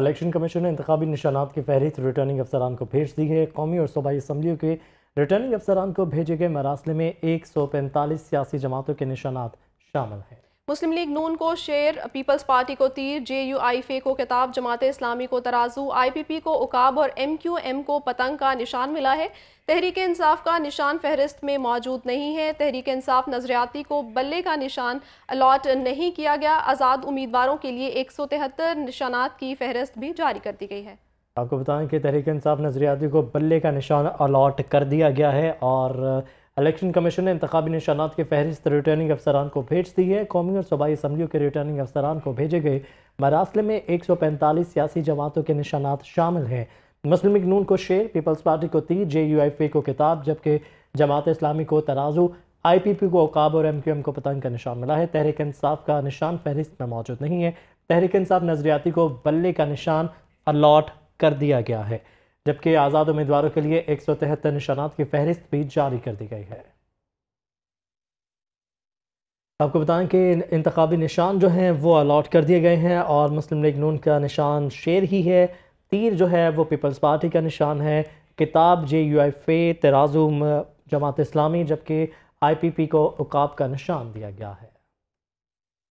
election commission ने इंतबी निशानात की फहरिस्त रिटर्निंग अफसरान को भेज दी है कौमी और सूबाई असम्बलियों के रिटर्निंग अफसरान को भेजे गए मरासले में एक सौ पैंतालीस सियासी जमातों के निशानात शामिल हैं मुस्लिम लीग नून को शेर पीपल्स पार्टी को तीर जे यू आई फे को किताब जमात इस्लामी को तराजू आई पी पी को उकाब और एम क्यू एम को पतंग का निशान मिला है तहरीक इंसाफ का निशान फहरिस्त में मौजूद नहीं है तहरीक इंसाफ नजरियाती को बल्ले का निशान अलॉट नहीं किया गया आज़ाद उम्मीदवारों के लिए एक सौ तिहत्तर निशानात की फहरिस्त भी जारी कर दी गई है आपको बताएं कि तहरीक इंसाफ नजरियाती को बल्ले का निशान अलॉट कर दिया गया है और इलेक्शन कमीशन ने इंतबी निशानात की फहरिस्त रिटर्निंग अफसरान को भेज दी है कौमी और सूबाई असम्बलियों के रिटर्निंग अफसरान को भेजे गए मरासले में एक सौ पैंतालीस सियासी जमातों के निशानात शामिल हैं मुस्लिम नून को शेर पीपल्स पार्टी को तीर जे यू एफ पी को किताब जबकि जमात इस्लामी को तराजू आई पी पी को औकाब और एम क्यू एम को पतंग का निशान मिला है तहरीक इंसाफ का निशान फहरिस्त में मौजूद नहीं है तहरीक इंसाफ नजरियाती को बल्ले का निशान अलाट कर दिया गया है जबकि आज़ाद उम्मीदवारों के लिए एक सौ तिहत्तर निशानात की फहरिस्त भी जारी कर दी गई है आपको बताएं कि इंतबी निशान जो हैं वो अलाट कर दिए गए हैं और मुस्लिम लीग नून का निशान शेर ही है तीर जो है वो पीपल्स पार्टी का निशान है किताब जे यू एफ ए तराजुम जमात इस्लामी जबकि आई पी पी को उकाब का निशान दिया गया है